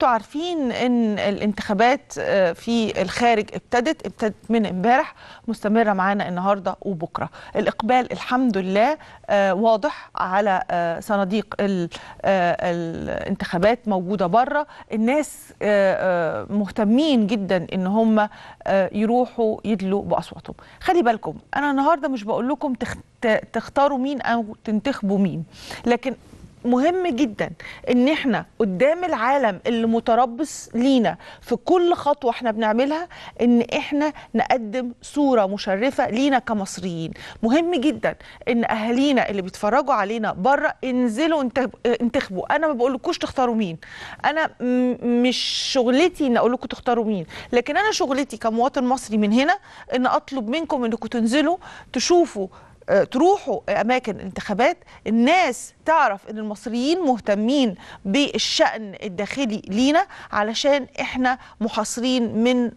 انتوا عارفين ان الانتخابات آه، في الخارج ابتدت ابتدت من امبارح مستمره معانا النهارده وبكره الاقبال الحمد لله آه، واضح على آه، صناديق الانتخابات موجوده بره الناس مهتمين جدا ان هم يروحوا يدلوا باصواتهم خلي بالكم انا النهارده مش بقول لكم تختاروا مين او تنتخبوا مين لكن مهم جدا ان احنا قدام العالم اللي متربص لينا في كل خطوه احنا بنعملها ان احنا نقدم صوره مشرفه لينا كمصريين مهم جدا ان اهالينا اللي بيتفرجوا علينا بره انزلوا انتخبوا انا ما بقولكوش تختاروا مين انا مش شغلتي ان اقول لكم تختاروا مين لكن انا شغلتي كمواطن مصري من هنا ان اطلب منكم انكم تنزلوا تشوفوا آه، تروحوا اماكن انتخابات الناس تعرف ان المصريين مهتمين بالشان الداخلي لينا علشان احنا محاصرين من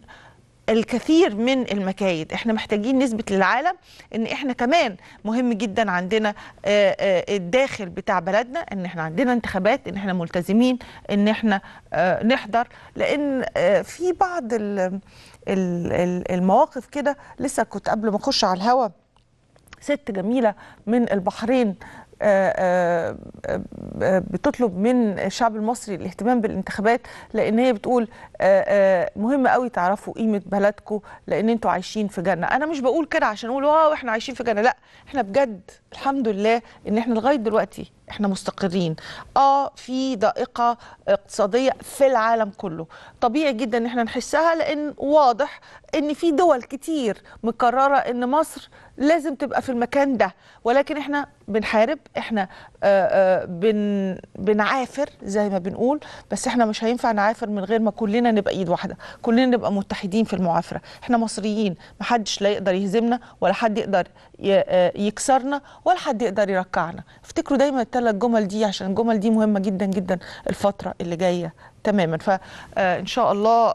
الكثير من المكايد احنا محتاجين نثبت للعالم ان احنا كمان مهم جدا عندنا آه، آه، الداخل بتاع بلدنا ان احنا عندنا انتخابات ان احنا ملتزمين ان احنا نحضر لان في بعض المواقف كده لسه كنت قبل ما اخش على الهواء ست جميله من البحرين آه، آه، آه، بتطلب من الشعب المصري الاهتمام بالانتخابات لان هي بتقول مهم قوي تعرفوا قيمه بلدكم لان انتوا عايشين في جنه انا مش بقول كده عشان اقول واو احنا عايشين في جنه لا احنا بجد الحمد لله ان احنا لغايه دلوقتي احنا مستقرين اه في ضائقه اقتصاديه في العالم كله طبيعي جدا ان احنا نحسها لان واضح ان في دول كتير مقرره ان مصر لازم تبقى في المكان ده ولكن احنا بنحارب احنا آه، آه، بن بنعافر زي ما بنقول بس احنا مش هينفع نعافر من غير ما كلنا نبقى ايد واحده كلنا نبقى متحدين في المعافره احنا مصريين محدش لا يقدر يهزمنا ولا حد يقدر آه، يكسرنا ولا حد يقدر يركعنا افتكروا دايما الثلاث جمل دي عشان الجمل دي مهمه جدا جدا الفتره اللي جايه تماما فان شاء الله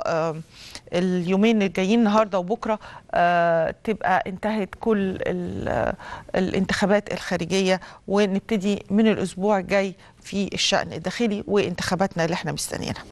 اليومين الجايين النهارده وبكره آه، تبقى انتهت كل الانتخابات الخارجيه ونبتدي من الاسبوع الجاي في الشان الداخلي وانتخاباتنا اللي احنا مستنيينها